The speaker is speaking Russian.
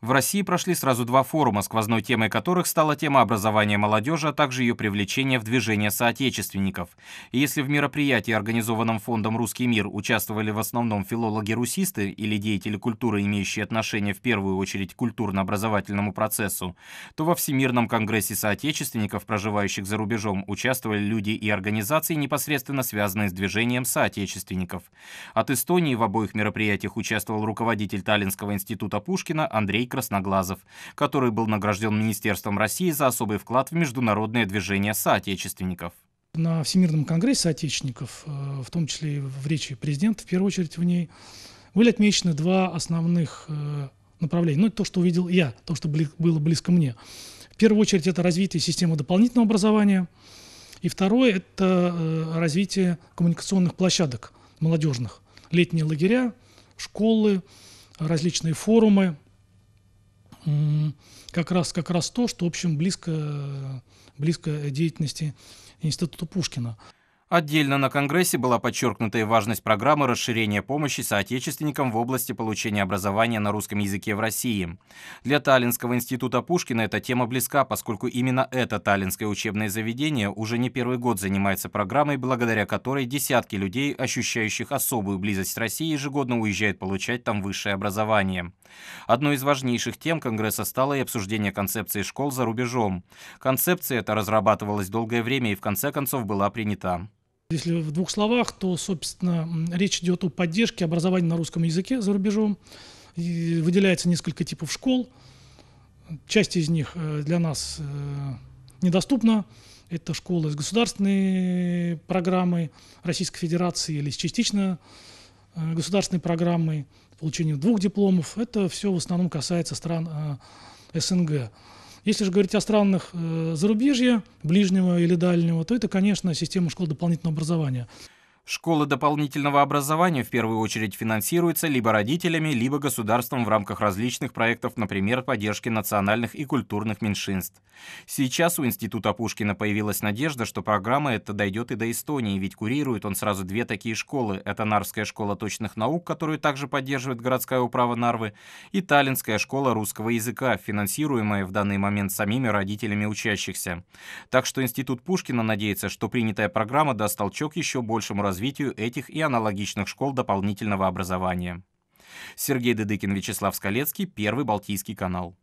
в России прошли сразу два форума, сквозной темой которых стала тема образования молодежи, а также ее привлечение в движение соотечественников. И если в мероприятии, организованном фондом «Русский мир», участвовали в основном филологи-русисты или деятели культуры, имеющие отношение в первую очередь к культурно-образовательному процессу, то во Всемирном конгрессе соотечественников, проживающих за рубежом, участвовали люди и организации, непосредственно связанные с движением соотечественников. От Эстонии в обоих мероприятиях участвовал руководитель Таллинского института Пушкина Андрей Красноглазов, который был награжден Министерством России за особый вклад в международное движение соотечественников. На Всемирном конгрессе соотечественников, э, в том числе и в речи президента, в первую очередь в ней, были отмечены два основных э, направления. Ну, то, что увидел я, то, что было близко мне. В первую очередь это развитие системы дополнительного образования, и второе – это э, развитие коммуникационных площадок молодежных. Летние лагеря, школы, различные форумы, как раз, как раз то, что, в общем, близко, близко деятельности Института Пушкина. Отдельно на Конгрессе была подчеркнута и важность программы расширения помощи соотечественникам в области получения образования на русском языке в России. Для Таллинского института Пушкина эта тема близка, поскольку именно это таллинское учебное заведение уже не первый год занимается программой, благодаря которой десятки людей, ощущающих особую близость России, ежегодно уезжают получать там высшее образование. Одной из важнейших тем Конгресса стало и обсуждение концепции школ за рубежом. Концепция эта разрабатывалась долгое время и в конце концов была принята. Если в двух словах, то, собственно, речь идет о поддержке образования на русском языке за рубежом. И выделяется несколько типов школ. Часть из них э, для нас э, недоступна. Это школы с государственной программой Российской Федерации или с частично Э, государственной программой, получения двух дипломов. Это все в основном касается стран э, СНГ. Если же говорить о странах э, зарубежья, ближнего или дальнего, то это, конечно, система школ дополнительного образования. Школы дополнительного образования в первую очередь финансируются либо родителями, либо государством в рамках различных проектов, например, поддержки национальных и культурных меньшинств. Сейчас у Института Пушкина появилась надежда, что программа эта дойдет и до Эстонии, ведь курирует он сразу две такие школы. Это Нарвская школа точных наук, которую также поддерживает городское управо Нарвы, и Таллинская школа русского языка, финансируемая в данный момент самими родителями учащихся. Так что Институт Пушкина надеется, что принятая программа даст толчок еще большему развитию развитию этих и аналогичных школ дополнительного образования. Сергей Дедыкин, Вячеслав Скалецкий, Первый Балтийский канал.